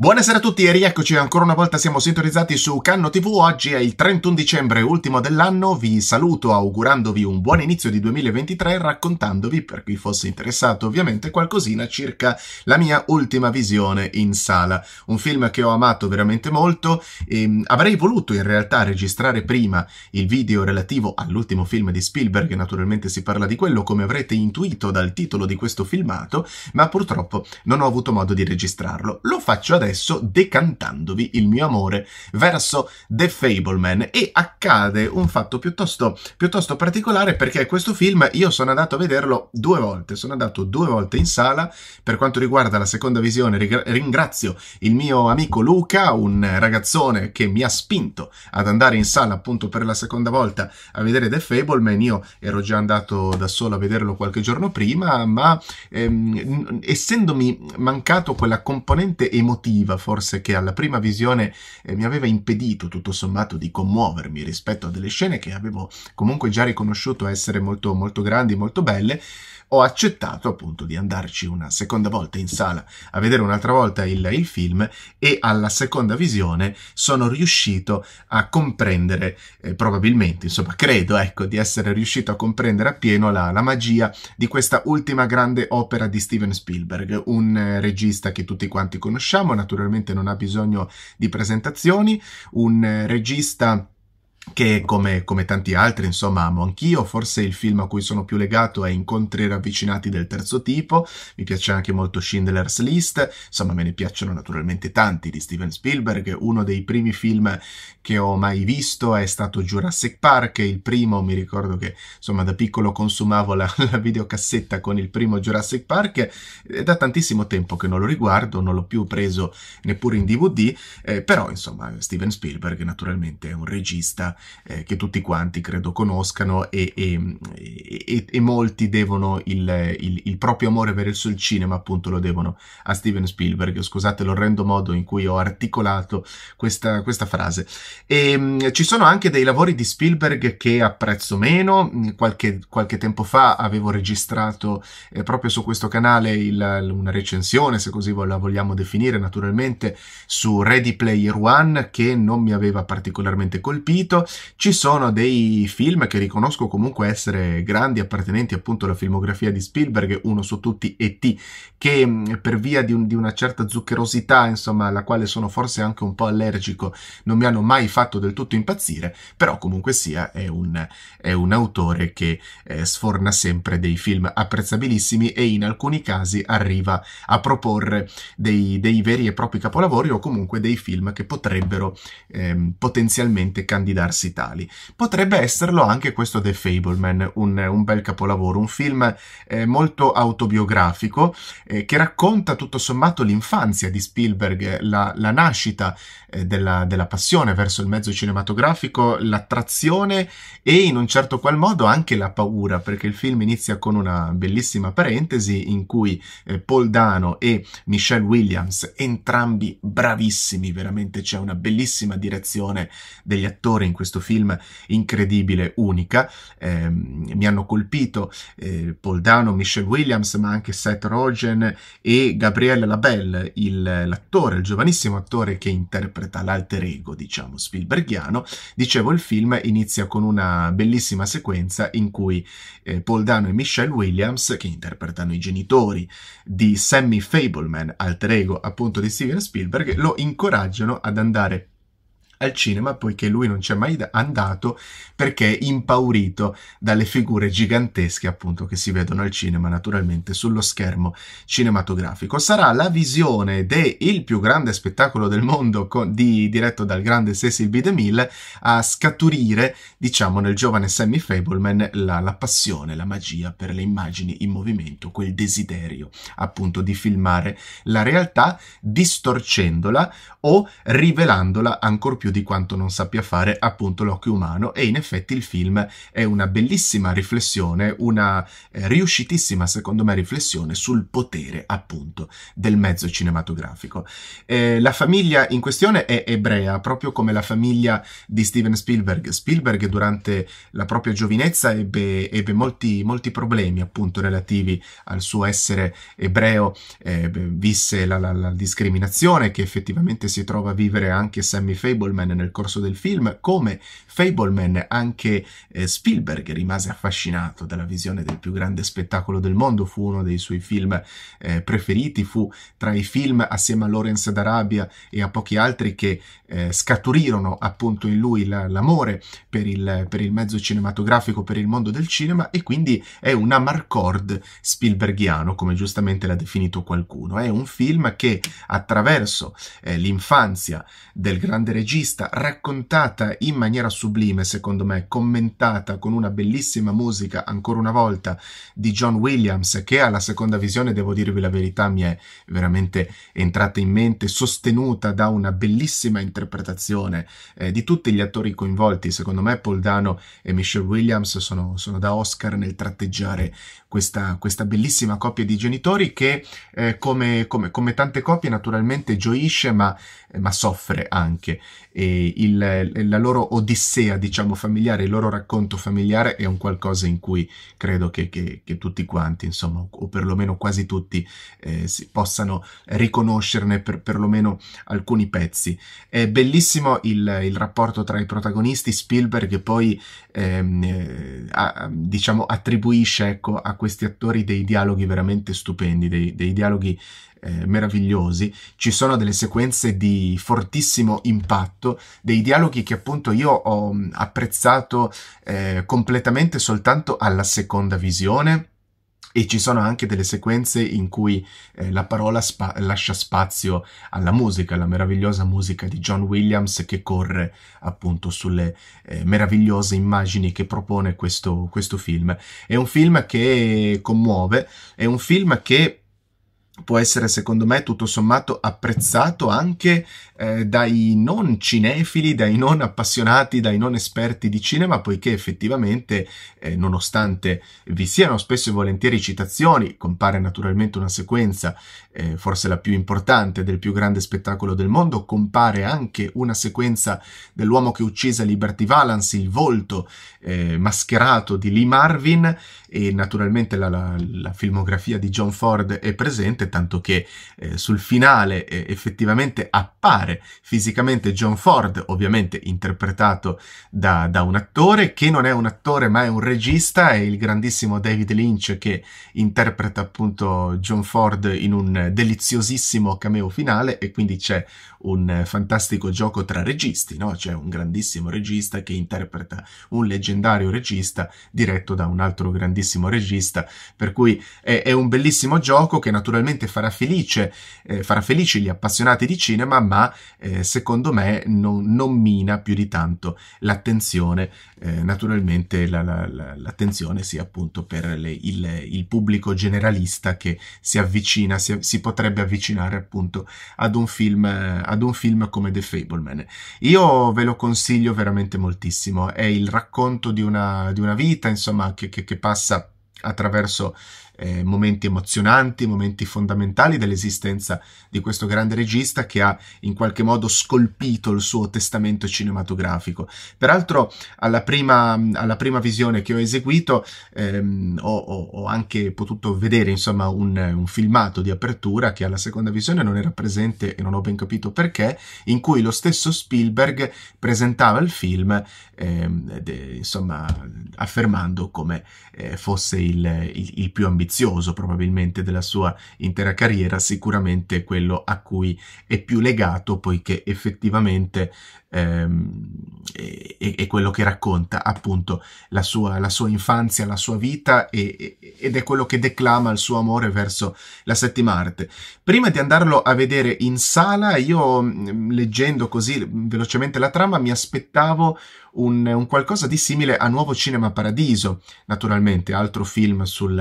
Buonasera a tutti e rieccoci ancora una volta siamo sintonizzati su Canno TV, oggi è il 31 dicembre ultimo dell'anno, vi saluto augurandovi un buon inizio di 2023 raccontandovi, per chi fosse interessato ovviamente, qualcosina circa la mia ultima visione in sala, un film che ho amato veramente molto e ehm, avrei voluto in realtà registrare prima il video relativo all'ultimo film di Spielberg, naturalmente si parla di quello come avrete intuito dal titolo di questo filmato, ma purtroppo non ho avuto modo di registrarlo, lo faccio adesso stesso decantandovi il mio amore verso The Fableman e accade un fatto piuttosto, piuttosto particolare perché questo film io sono andato a vederlo due volte, sono andato due volte in sala per quanto riguarda la seconda visione ringrazio il mio amico Luca, un ragazzone che mi ha spinto ad andare in sala appunto per la seconda volta a vedere The Fableman, io ero già andato da solo a vederlo qualche giorno prima ma ehm, essendomi mancato quella componente emotiva emotiva forse che alla prima visione eh, mi aveva impedito tutto sommato di commuovermi rispetto a delle scene che avevo comunque già riconosciuto essere molto molto grandi, molto belle, ho accettato appunto di andarci una seconda volta in sala a vedere un'altra volta il, il, film e alla seconda visione sono riuscito a comprendere, eh, probabilmente, insomma, credo ecco, di essere riuscito a comprendere appieno la, la magia di questa ultima grande opera di Steven Spielberg, un eh, regista che tutti quanti conosciamo, naturalmente naturalmente non ha bisogno di presentazioni, un eh, regista che come, come, tanti altri, insomma, amo anch'io. Forse il film a cui sono più legato è Incontri ravvicinati del terzo tipo. Mi piace anche molto Schindler's List. Insomma, me ne piacciono naturalmente tanti di Steven Spielberg. Uno dei primi film che ho mai visto è stato Jurassic Park. Il primo, mi ricordo che, insomma, da piccolo consumavo la, la videocassetta con il primo Jurassic Park. È da tantissimo tempo che non lo riguardo, non l'ho più preso neppure in DVD. Eh, però, insomma, Steven Spielberg naturalmente è un regista eh, che tutti quanti credo conoscano e, e, e, e molti devono il, il, il, proprio amore verso il cinema appunto lo devono a Steven Spielberg. Scusate l'orrendo modo in cui ho articolato questa, questa frase. E, ehm, ci sono anche dei lavori di Spielberg che apprezzo meno. Mm, qualche, qualche tempo fa avevo registrato eh, proprio su questo canale il, una recensione, se così la vogliamo definire, naturalmente su Ready Player One che non mi aveva particolarmente colpito ci sono dei film che riconosco comunque essere grandi appartenenti appunto alla filmografia di Spielberg, uno su tutti E.T., che mm, per via di, un, di una certa zuccherosità, insomma, alla quale sono forse anche un po' allergico, non mi hanno mai fatto del tutto impazzire, però comunque sia è un, è un autore che eh, sforna sempre dei film apprezzabilissimi e in alcuni casi arriva a proporre dei, dei veri e propri capolavori o comunque dei film che potrebbero eh, potenzialmente candidarsi rivelarsi tali. Potrebbe esserlo anche questo The Fableman, un, un bel capolavoro, un film eh, molto autobiografico eh, che racconta tutto sommato l'infanzia di Spielberg, eh, la, la nascita eh, della, della passione verso il mezzo cinematografico, l'attrazione e in un certo qual modo anche la paura, perché il film inizia con una bellissima parentesi in cui eh, Paul Dano e Michelle Williams, entrambi bravissimi, veramente c'è una bellissima direzione degli attori in questo film incredibile, unica. Eh, mi hanno colpito eh, Paul Dano, Michelle Williams, ma anche Seth Rogen e Gabriele Labelle, il, l'attore, il giovanissimo attore che interpreta l'alter ego, diciamo, Spielbergiano. Dicevo, il film inizia con una bellissima sequenza in cui eh, Paul Dano e Michelle Williams, che interpretano i genitori di Sammy Fableman, alter ego appunto di Steven Spielberg, lo incoraggiano ad andare al cinema poiché lui non c'è mai andato perché è impaurito dalle figure gigantesche appunto che si vedono al cinema naturalmente sullo schermo cinematografico. Sarà la visione del più grande spettacolo del mondo con, di, diretto dal grande Cecil B. DeMille a scaturire diciamo nel giovane Sammy Fableman la, la passione, la magia per le immagini in movimento, quel desiderio appunto di filmare la realtà distorcendola o rivelandola ancora più più di quanto non sappia fare appunto l'occhio umano e in effetti il film è una bellissima riflessione, una eh, riuscitissima secondo me riflessione sul potere appunto del mezzo cinematografico. Eh, la famiglia in questione è ebrea, proprio come la famiglia di Steven Spielberg. Spielberg durante la propria giovinezza ebbe, ebbe molti, molti problemi appunto relativi al suo essere ebreo, eh, visse la, la, la discriminazione che effettivamente si trova a vivere anche Sammy Fable Fableman nel corso del film, come Fableman anche eh, Spielberg rimase affascinato dalla visione del più grande spettacolo del mondo, fu uno dei suoi film eh, preferiti, fu tra i film assieme a Lawrence d'Arabia e a pochi altri che eh, scaturirono appunto in lui la, l'amore per il, per il mezzo cinematografico, per il mondo del cinema e quindi è un amarcord Spielbergiano, come giustamente l'ha definito qualcuno. È un film che attraverso eh, l'infanzia del grande regista vista raccontata in maniera sublime, secondo me, commentata con una bellissima musica, ancora una volta, di John Williams, che alla seconda visione, devo dirvi la verità, mi è veramente entrata in mente, sostenuta da una bellissima interpretazione eh, di tutti gli attori coinvolti. Secondo me, Paul Dano e Michelle Williams sono, sono da Oscar nel tratteggiare questa, questa, bellissima coppia di genitori che, eh, come, come, come, tante coppie, naturalmente gioisce ma, ma soffre anche e il, la loro odissea, diciamo, familiare, il loro racconto familiare è un qualcosa in cui credo che, che, che tutti quanti, insomma, o perlomeno quasi tutti, eh, si possano riconoscerne per, perlomeno alcuni pezzi. È bellissimo il, il rapporto tra i protagonisti, Spielberg poi ehm, eh, a, diciamo, attribuisce ecco, a questi attori dei dialoghi veramente stupendi, dei, dei dialoghi eh, meravigliosi, ci sono delle sequenze di fortissimo impatto, dei dialoghi che appunto io ho mm, apprezzato eh, completamente soltanto alla seconda visione. E ci sono anche delle sequenze in cui eh, la parola spa- lascia spazio alla musica, alla meravigliosa musica di John Williams che corre appunto sulle eh, meravigliose immagini che propone questo, questo film. È un film che commuove, è un film che può essere secondo me tutto sommato apprezzato anche eh, dai non cinefili, dai non appassionati, dai non esperti di cinema, poiché effettivamente, eh, nonostante vi siano spesso e volentieri citazioni, compare naturalmente una sequenza, eh, forse la più importante del più grande spettacolo del mondo, compare anche una sequenza dell'uomo che uccise Liberty Valance, il volto eh, mascherato di Lee Marvin, e naturalmente la, la, la filmografia di John Ford è presente tanto che eh, sul finale eh, effettivamente appare fisicamente John Ford, ovviamente interpretato da, da, un attore che non è un attore ma è un regista, è il grandissimo David Lynch che interpreta appunto John Ford in un deliziosissimo cameo finale e quindi c'è un fantastico gioco tra registi, no? c'è un grandissimo regista che interpreta un leggendario regista diretto da un altro grandissimo regista, per cui è, è un bellissimo gioco che naturalmente sicuramente farà, felice, eh, farà felici gli appassionati di cinema, ma eh, secondo me non, non, mina più di tanto l'attenzione, eh, naturalmente la, la, la, l'attenzione sia appunto per le, il, il, pubblico generalista che si avvicina, si, si potrebbe avvicinare appunto ad un, film, ad un film come The Fableman. Io ve lo consiglio veramente moltissimo, è il racconto di una, di una vita, insomma, che, che, che passa attraverso eh, momenti emozionanti, momenti fondamentali dell'esistenza di questo grande regista che ha in qualche modo scolpito il suo testamento cinematografico. Peraltro alla prima, alla prima visione che ho eseguito ehm, ho, ho, anche potuto vedere insomma un, un, filmato di apertura che alla seconda visione non era presente e non ho ben capito perché, in cui lo stesso Spielberg presentava il film ehm, de, insomma affermando come eh, fosse il, il, il, più ambizioso probabilmente della sua intera carriera, sicuramente quello a cui è più legato poiché effettivamente ehm, è, è, quello che racconta appunto la sua, la sua infanzia, la sua vita e, ed è quello che declama il suo amore verso la settima arte. Prima di andarlo a vedere in sala, io mm, leggendo così mm, velocemente la trama mi aspettavo un, un, qualcosa di simile a Nuovo Cinema Paradiso, naturalmente, altro film sul,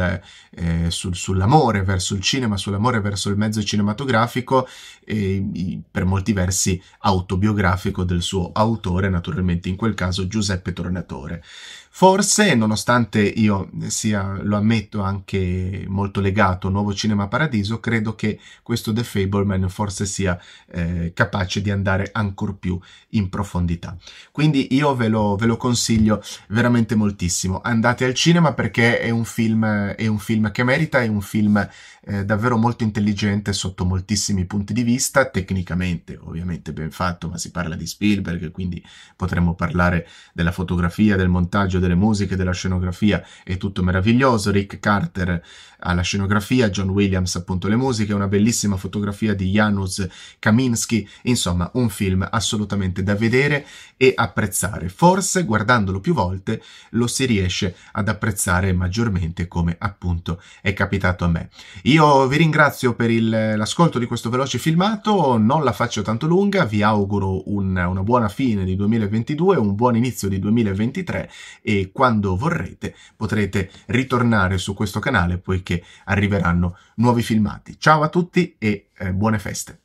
eh, sul, sull'amore verso il cinema, sull'amore verso il mezzo cinematografico, eh, per molti versi autobiografico del suo autore, naturalmente in quel caso Giuseppe Tornatore. Forse, nonostante io sia, lo ammetto, anche molto legato a Nuovo Cinema Paradiso, credo che questo The Fableman forse sia eh, capace di andare ancora più in profondità. Quindi io ve lo, ve lo, consiglio veramente moltissimo. Andate al cinema perché è un film, è un film che merita, è un film eh, davvero molto intelligente sotto moltissimi punti di vista, tecnicamente ovviamente ben fatto, ma si parla di Spielberg, quindi potremmo parlare della fotografia, del montaggio, delle musiche, della scenografia, è tutto meraviglioso, Rick Carter alla scenografia, John Williams appunto le musiche, una bellissima fotografia di Janusz Kaminski, insomma un film assolutamente da vedere e apprezzare. Forse guardandolo più volte lo si riesce ad apprezzare maggiormente come appunto è capitato a me. Io io vi ringrazio per il, l'ascolto di questo veloce filmato, non la faccio tanto lunga, vi auguro un, una buona fine di 2022, un buon inizio di 2023 e quando vorrete potrete ritornare su questo canale poiché arriveranno nuovi filmati. Ciao a tutti e eh, buone feste!